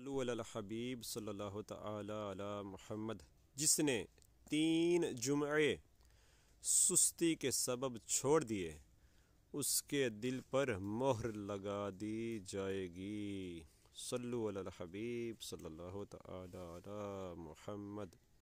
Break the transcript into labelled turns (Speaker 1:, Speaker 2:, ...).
Speaker 1: صلو علی الحبیب صلی اللہ تعالی علی محمد جس نے تین جمعے سستی کے سبب چھوڑ دیے اس کے دل پر مہر لگا دی جائے گی صلو علی الحبیب صلی اللہ تعالی علی محمد